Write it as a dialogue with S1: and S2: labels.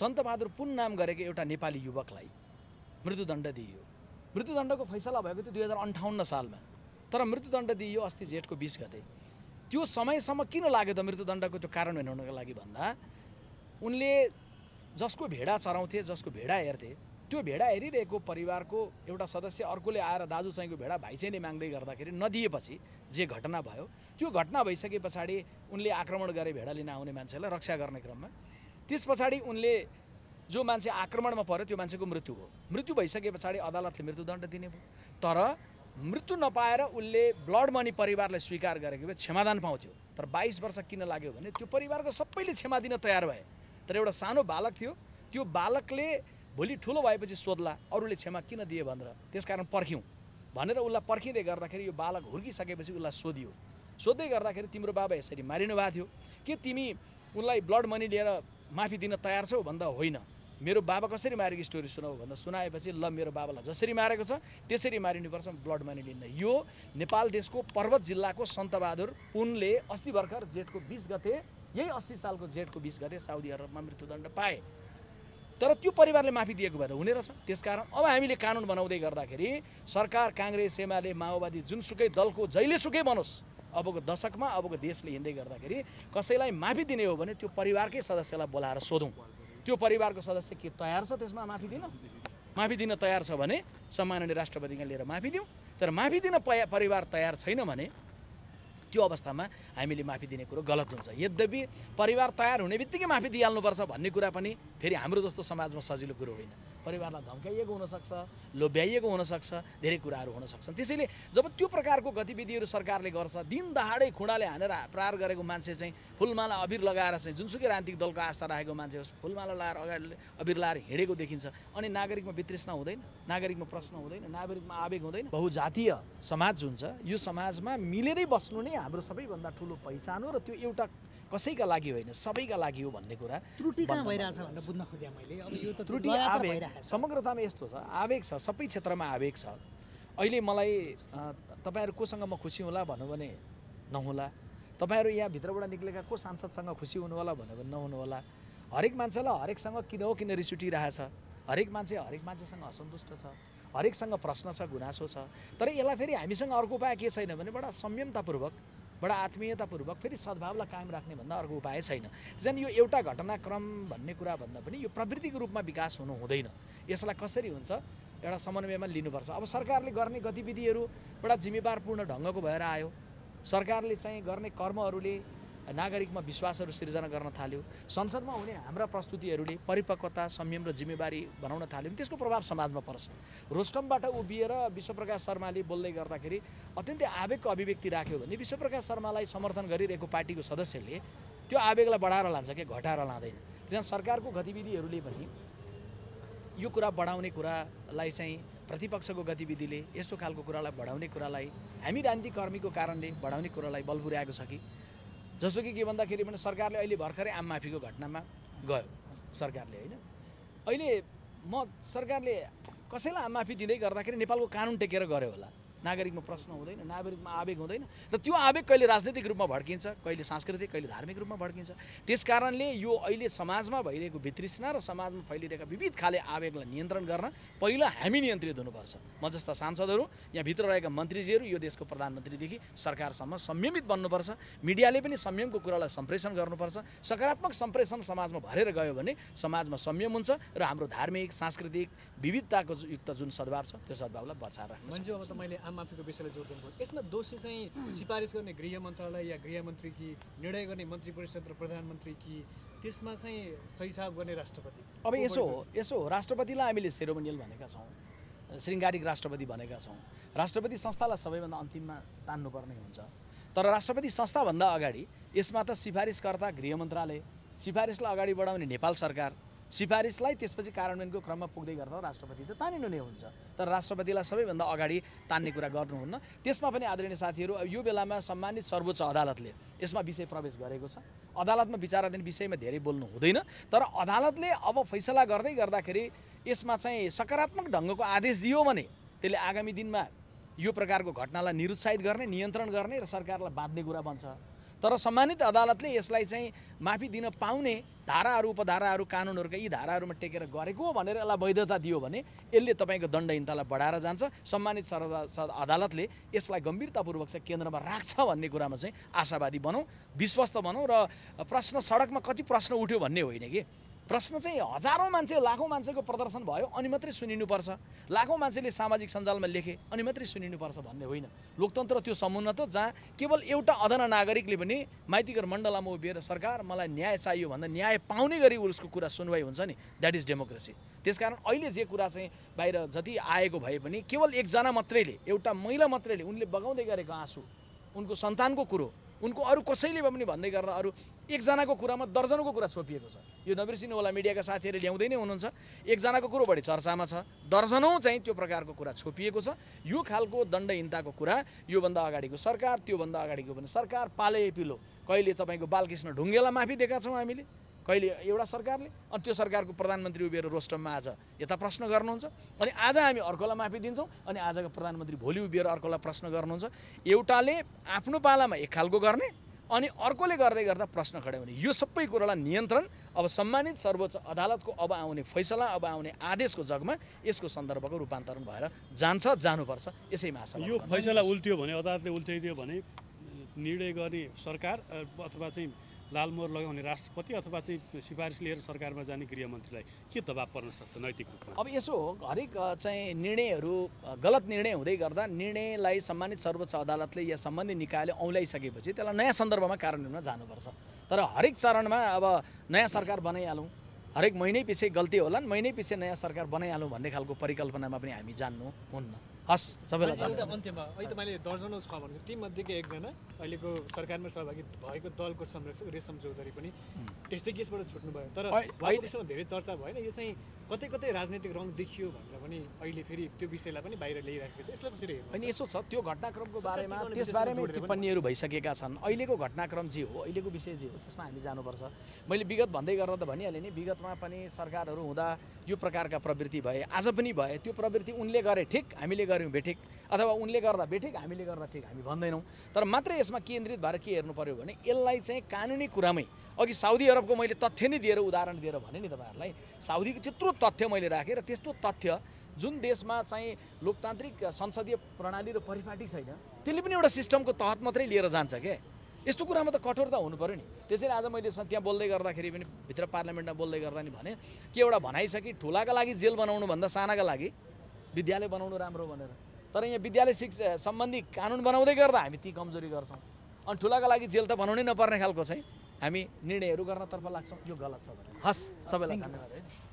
S1: सन्तबहादुर पुन नाम गरेको एउटा नेपाली युवकलाई मृत्युदण्ड दिइयो मृत्युदण्डको फैसला भएको थियो दुई हजार अन्ठाउन्न सालमा तर मृत्युदण्ड दिइयो अस्ति जेठको बिस गते त्यो समयसम्म किन लाग्यो त मृत्युदण्डको त्यो कारण हेर्नुको लागि भन्दा उनले जसको भेडा चराउँथे जसको भेडा हेर्थे त्यो भेडा हेरिरहेको परिवारको एउटा सदस्य अर्कोले आएर दाजुसँगको भेडा भाइ चाहिँ नै माग्दै गर्दाखेरि नदिएपछि जे घटना भयो त्यो घटना भइसके पछाडि उनले आक्रमण गरे भेडा लिन आउने मान्छेलाई रक्षा गर्ने क्रममा त्यस पछाडि उनले जो मान्छे आक्रमणमा पऱ्यो त्यो मान्छेको मृत्यु भयो मृत्यु भइसके पछाडि अदालतले मृत्युदण्ड दिने भयो तर मृत्यु नपाएर उसले ब्लड मनी परिवारलाई स्वीकार गरेको भए क्षमादान पाउँथ्यो तर बाइस वर्ष किन लाग्यो भने त्यो परिवारको सबैले क्षमा दिन तयार भए तर एउटा सानो बालक थियो त्यो बालकले भोलि ठुलो भएपछि सोध्ला अरूले क्षमा किन दिए भनेर त्यसकारण पर्ख्यौँ भनेर उसलाई पर्खिँदै गर्दाखेरि यो बालक हुर्किसकेपछि उसलाई सोधियो सोध्दै गर्दाखेरि तिम्रो बाबा यसरी मारिनु भएको थियो के तिमी उनलाई ब्लड मनी लिएर माफी दिन तयार छौ भन्दा होइन मेरो बाबा कसरी मारेको स्टोरी सुनाऊ भन्दा सुनाएपछि ल मेरो बाबालाई जसरी मारेको छ त्यसरी मारिनुपर्छ ब्लड मनी लिन्न यो नेपाल देशको पर्वत जिल्लाको सन्तबहादुर पुनले अस्ति भर्खर जेठको बिस गते यही अस्सी सालको जेठको बिस गते साउदी अरबमा मृत्युदण्ड पाए तर त्यो परिवारले माफी दिएको भए त हुने रहेछ त्यसकारण अब हामीले कानुन बनाउँदै गर्दाखेरि सरकार काङ्ग्रेस एमाले माओवादी जुनसुकै दलको जहिलेसुकै बनोस् अबको दशकमा अबको देशले हिँड्दै गर्दाखेरि कसैलाई माफी दिने हो भने त्यो परिवारकै सदस्यलाई बोलाएर सोधौँ त्यो परिवारको सदस्य के तयार छ त्यसमा माफी दिन माफी दिन तयार छ भने सम्माननीय राष्ट्रपतिका लिएर माफी दिउँ तर माफी दिन परिवार तयार छैन भने त्यो अवस्थामा हामीले माफी दिने कुरो गलत हुन्छ यद्यपि परिवार तयार हुने बित्तिकै माफी दिइहाल्नुपर्छ भन्ने कुरा पनि फेरि हाम्रो जस्तो समाजमा सजिलो कुरो होइन परिवारलाई धम्काइएको हुनसक्छ लोभ्याइएको हुनसक्छ धेरै कुराहरू हुनसक्छन् त्यसैले जब त्यो प्रकारको गतिविधिहरू सरकारले गर्छ दिन दहाडै खुँडाले हानेर प्रहार गरेको मान्छे चाहिँ फुलमाला अबिर लगाएर चाहिँ जुनसुकै राजनीतिक दलको आस्था राखेको मान्छे होस् फुलमाला लगाएर अगाडि अबिर लगाएर हिँडेको देखिन्छ अनि नागरिकमा वितृष्णा हुँदैन नागरिकमा प्रश्न हुँदैन नागरिकमा आवेग हुँदैन बहुजातीय समाज हुन्छ यो समाजमा मिलेरै बस्नु नै हाम्रो सबैभन्दा ठुलो पहिचान हो र त्यो एउटा कसैका लागि होइन सबैका लागि हो भन्ने कुरा त्रुटि आवेग समग्रतामा यस्तो छ आवेग छ सबै क्षेत्रमा आवेग छ अहिले मलाई तपाईँहरू कोसँग म खुसी होला भन्नु भने नहुला तपाईँहरू भित्रबाट निक्लेका को सांसदसँग खुसी हुनुहोला भन्यो भने होला हरेक मान्छेलाई हरेकसँग किन हो किन रिस उठिरहेछ हरेक मान्छे हरेक मान्छेसँग असन्तुष्ट छ हरेकसँग प्रश्न छ गुनासो छ तर यसलाई फेरि हामीसँग अर्को उपाय के छैन भने बडा संयमतापूर्वक बडा आत्मीयतापूर्वक फेरि सद्भावलाई कायम राख्ने भन्दा अर्को उपाय छैन झन् यो एउटा घटनाक्रम भन्ने कुरा भन्दा पनि यो प्रवृत्तिको रूपमा विकास हुनु हुँदैन यसलाई कसरी हुन्छ एउटा समन्वयमा लिनुपर्छ अब सरकारले गर्ने गतिविधिहरू बडा जिम्मेवारपूर्ण ढङ्गको भएर आयो सरकारले चाहिँ गर्ने कर्महरूले नागरिकमा विश्वासहरू सिर्जना गर्न थाल्यो संसदमा हुने हाम्रा प्रस्तुतिहरूले परिपक्वता संयम र जिम्मेवारी बनाउन थाल्यौँ त्यसको प्रभाव समाजमा पर्छ रोस्टमबाट उभिएर विश्वप्रकाश शर्माले बोल्दै गर्दाखेरि अत्यन्तै आवेगको अभिव्यक्ति राख्यो भने विश्वप्रकाश शर्मालाई समर्थन गरिरहेको पार्टीको सदस्यले त्यो आवेगलाई बढाएर लान्छ कि घटाएर लाँदैन त्यहाँ सरकारको गतिविधिहरूले पनि यो कुरा बढाउने कुरालाई चाहिँ प्रतिपक्षको गतिविधिले यस्तो खालको कुरालाई बढाउने कुरालाई हामी राजनीतिकर्मीको कारणले बढाउने कुरालाई बल छ कि जस्तो कि के भन्दाखेरि भने सरकारले अहिले भर्खरै आम माफीको घटनामा गयो सरकारले होइन अहिले म सरकारले कसैलाई आम माफी दिँदै गर्दाखेरि नेपालको कानुन टेकेर गऱ्यो होला नागरिकमा प्रश्न हुँदैन नागरिकमा आवेग हुँदैन र त्यो आवेग कहिले राजनैतिक रूपमा भड्किन्छ कहिले सांस्कृतिक कहिले धार्मिक रूपमा भड्किन्छ त्यस कारणले यो अहिले समाजमा भइरहेको वितृष्णा र समाजमा फैलिरहेका विविध खाले आवेगलाई नियन्त्रण गर्न पहिला हामी नियन्त्रित हुनुपर्छ म जस्ता सांसदहरू या भित्र रहेका मन्त्रीजीहरू यो देशको प्रधानमन्त्रीदेखि सरकारसम्म संयमित बन्नुपर्छ मिडियाले पनि संयमको कुरालाई सम्प्रेषण गर्नुपर्छ सकारात्मक सम्प्रेषण समाजमा भरेर गयो भने समाजमा संयम हुन्छ र हाम्रो धार्मिक सांस्कृतिक विविधताको युक्त जुन सद्भाव छ त्यो सद्भावलाई बचाएर राख्नु आममाफीको विषयलाई जोड दिनुभयो यसमा दोषी चाहिँ सिफारिस गर्ने गृह मन्त्रालय या गृहमन्त्री कि निर्णय गर्ने मन्त्री परिषद र प्रधानमन्त्री कि त्यसमा चाहिँ सहिसाब गर्ने राष्ट्रपति अब यसो हो यसो हो राष्ट्रपतिलाई हामीले सेरोमोनियल भनेका छौँ शृङ्गारिक राष्ट्रपति भनेका छौँ राष्ट्रपति संस्थालाई सबैभन्दा अन्तिममा तान्नुपर्ने हुन्छ तर राष्ट्रपति संस्थाभन्दा अगाडि यसमा त सिफारिसकर्ता गृह मन्त्रालय सिफारिसलाई अगाडि बढाउने नेपाल सरकार सिफारिसलाई त्यसपछि कार्यान्वयनको क्रममा पुग्दै गर्दा राष्ट्रपति त तानिनु नै हुन्छ तर राष्ट्रपतिलाई सबैभन्दा अगाडि तान्ने कुरा गर्नुहुन्न त्यसमा पनि आदरणीय साथीहरू यो बेलामा सम्मानित सर्वोच्च अदालतले यसमा विषय प्रवेश गरेको छ अदालतमा विचाराधीन विषयमा धेरै बोल्नु हुँदैन तर अदालतले अब फैसला गर्दै गर्दाखेरि यसमा चाहिँ सकारात्मक ढङ्गको आदेश दियो भने त्यसले आगामी दिनमा यो प्रकारको घटनालाई निरुत्साहित गर्ने नियन्त्रण गर्ने र सरकारलाई बाँध्ने कुरा बन्छ तर सम्मानित अदालतले यसलाई चाहिँ माफी दिन पाउने धाराहरू उपधाराहरू कानुनहरूका यी धाराहरूमा टेकेर गरेको भनेर यसलाई वैधता दियो भने यसले तपाईँको दण्डहीनतालाई बढाएर जान्छ सम्मानित सर्व अदालतले यसलाई गम्भीरतापूर्वक चाहिँ केन्द्रमा राख्छ भन्ने कुरामा चाहिँ आशावादी बनौँ विश्वस्त भनौँ र प्रश्न सडकमा कति प्रश्न उठ्यो भन्ने होइन कि प्रश्न चाहिँ हजारौँ मान्छे लाखौँ मान्छेको प्रदर्शन भयो अनि मात्रै सुनिनुपर्छ लाखौँ मान्छेले सामाजिक सञ्जालमा लेखे अनि मात्रै सुनिनुपर्छ भन्ने होइन लोकतन्त्र त्यो समुन्नत हो जहाँ केवल एउटा अधना नागरिकले पनि माइतीघर मण्डलामा उभिएर सरकार मलाई न्याय चाहियो भन्दा न्याय पाउने गरी उसको कुरा सुनवाई हुन्छ नि द्याट इज डेमोक्रेसी त्यसकारण अहिले जे कुरा चाहिँ बाहिर जति आएको भए पनि केवल एकजना मात्रैले एउटा महिला मात्रैले उनले बगाउँदै गरेको आँसु उनको सन्तानको कुरो उनको अरू कसैले पनि भन्दै गर्दा अरू एकजनाको कुरामा दर्जनको कुरा छोपिएको छ यो होला मिडियाका साथीहरू ल्याउँदै नै हुनुहुन्छ एकजनाको कुरो बढी चर्चामा छ दर्जनौँ चाहिँ त्यो प्रकारको कुरा छोपिएको छ यो खालको दण्डहीनताको कुरा योभन्दा अगाडिको सरकार त्योभन्दा अगाडिको पनि सरकार पाले पिलो कहिले तपाईँको बालकृष्ण ढुङ्गेलाई माफी दिएका छौँ हामीले कहिले एउटा सरकारले अनि त्यो सरकारको प्रधानमन्त्री उभिएर रोस्टममा आज यता प्रश्न गर्नुहुन्छ अनि आज हामी अर्कोलाई माफी दिन्छौँ अनि आजको प्रधानमन्त्री भोलि उभिएर अर्कोलाई प्रश्न गर्नुहुन्छ एउटाले आफ्नो पालामा एक खालको गर्ने अनि अर्कोले गर्दै गर्दा प्रश्न खडे हुने यो सबै कुरालाई नियन्त्रण अब सम्मानित सर्वोच्च अदालतको अब आउने फैसला अब आउने आदेशको जगमा यसको सन्दर्भको रूपान्तरण भएर जान्छ जानुपर्छ यसैमा आशा यो फैसला उल्टियो भने अदालतले उल्ट्याइदियो भने निर्णय गर्ने सरकार अथवा चाहिँ लालमोहर लगाउने राष्ट्रपति अथवा चाहिँ सिफारिस लिएर सरकारमा जाने गृहमन्त्रीलाई के दबाब पर्न सक्छ नैतिक रूपमा अब यसो हो हरेक चाहिँ निर्णयहरू गलत निर्णय हुँदै गर्दा निर्णयलाई सम्मानित सर्वोच्च अदालतले या सम्बन्धित निकायले औँलाइसकेपछि त्यसलाई नयाँ सन्दर्भमा कार्यान्वयनमा जानुपर्छ तर हरेक चरणमा अब नयाँ सरकार बनाइहालौँ हरेक महिनै पछि गल्ती होलान् महिनै पछि नयाँ सरकार बनाइहालौँ भन्ने खालको परिकल्पनामा पनि हामी जान्नु हुन्न हस् सबैलाई दर्जनौ छ भन्नु तीमध्येको एकजना अहिलेको सरकारमा सहभागी भएको दलको संरक्षक रेशम चौधरी पनि त्यस्तै केसबाट छुट्नुभयो तर अहिलेसम्म धेरै चर्चा भएन यो चाहिँ कतै कतै राजनैतिक रङ देखियो भनेर पनि अहिले फेरि त्यो विषयलाई पनि बाहिर ल्याइराखेको छ यसलाई कसरी अनि यसो छ त्यो घटनाक्रमको बारेमा त्यसबारेमा टिप्पणीहरू भइसकेका छन् अहिलेको घटनाक्रम जे हो अहिलेको विषय जे हो त्यसमा हामी जानुपर्छ मैले विगत भन्दै गर्दा त भनिहालेँ नि विगत भारतमा पनि सरकारहरू हुँदा यो प्रकारका प्रवृत्ति भए आज पनि भए त्यो प्रवृत्ति उनले गरे ठिक हामीले गऱ्यौँ भेटिक अथवा उनले गर्दा भेटिक हामीले गर्दा ठिक हामी भन्दैनौँ तर मात्रै यसमा केन्द्रित भएर के हेर्नु पऱ्यो भने यसलाई चाहिँ कानुनी कुरामै अघि साउदी अरबको मैले तथ्य नै दिएर उदाहरण दिएर भने नि तपाईँहरूलाई साउदीको त्यत्रो तथ्य मैले राखेँ र त्यस्तो तथ्य जुन देशमा चाहिँ लोकतान्त्रिक संसदीय प्रणाली र परिपाटी छैन त्यसले पनि एउटा सिस्टमको तहत मात्रै लिएर जान्छ क्या यस्तो कुरामा त कठोरता हुनु पऱ्यो नि त्यसैले आज मैले त्यहाँ बोल्दै गर्दाखेरि पनि भित्र पार्लियामेन्टमा बोल्दै गर्दा नि भने के एउटा भनाइ छ कि ठुलाका लागि जेल बनाउनुभन्दा सानाका लागि विद्यालय बनाउनु राम्रो भनेर तर यहाँ विद्यालय शिक्षा सम्बन्धी कानुन बनाउँदै गर्दा हामी ती कमजोरी गर्छौँ अनि ठुलाका लागि जेल त बनाउनै नपर्ने खालको चाहिँ हामी निर्णयहरू गर्नतर्फ लाग्छौँ यो गलत छ भने हस् सबैलाई धन्यवाद है